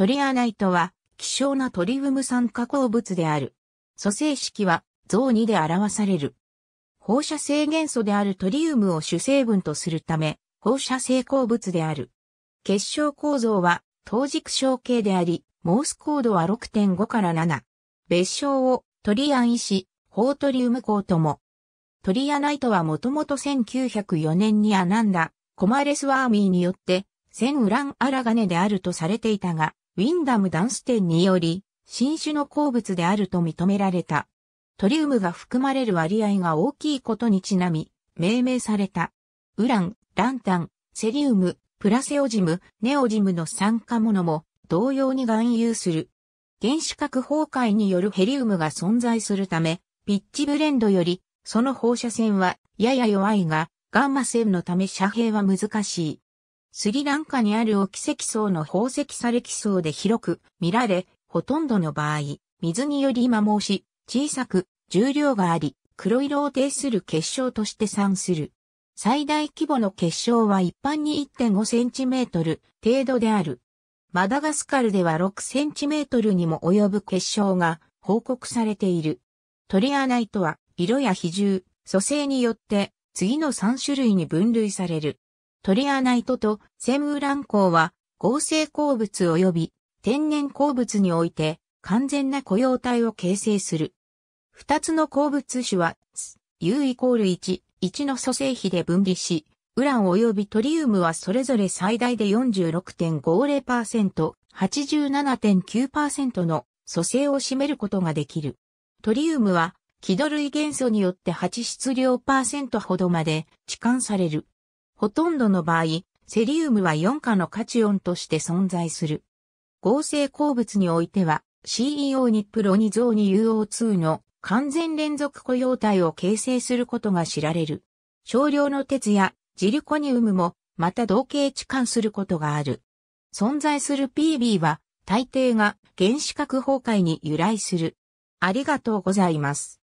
トリアナイトは、希少なトリウム酸化合物である。組成式は、像2で表される。放射性元素であるトリウムを主成分とするため、放射性鉱物である。結晶構造は、等軸小系であり、モースコードは6.5から7。別称を、トリアン石、ホートリウム鋼とも。トリアナイトはもともと1904年にアナンダ、コマレスワーミーによって、センウランアラガネであるとされていたが、ウィンダムダンスンにより、新種の鉱物であると認められた。トリウムが含まれる割合が大きいことにちなみ、命名された。ウラン、ランタン、セリウム、プラセオジム、ネオジムの酸化物も同様に含有する。原子核崩壊によるヘリウムが存在するため、ピッチブレンドより、その放射線はやや弱いが、ガンマ線のため遮蔽は難しい。スリランカにあるオキセキ層の宝石れ礫層で広く見られ、ほとんどの場合、水により摩耗し、小さく重量があり、黒色を呈する結晶として産する。最大規模の結晶は一般に1.5センチメートル程度である。マダガスカルでは6センチメートルにも及ぶ結晶が報告されている。トリアナイトは色や比重、組成によって次の3種類に分類される。トリアナイトとセムウラン鉱は合成鉱物及び天然鉱物において完全な雇用体を形成する。二つの鉱物種は U イコール1、1の組成比で分離し、ウラン及びトリウムはそれぞれ最大で46.50%、87.9%の組成を占めることができる。トリウムは、気土類元素によって8質量パーセントほどまで置換される。ほとんどの場合、セリウムは4価の価値音として存在する。合成鉱物においては、CEO にプロニゾーニ UO2 の完全連続雇用体を形成することが知られる。少量の鉄やジルコニウムもまた同型置換することがある。存在する PB は大抵が原子核崩壊に由来する。ありがとうございます。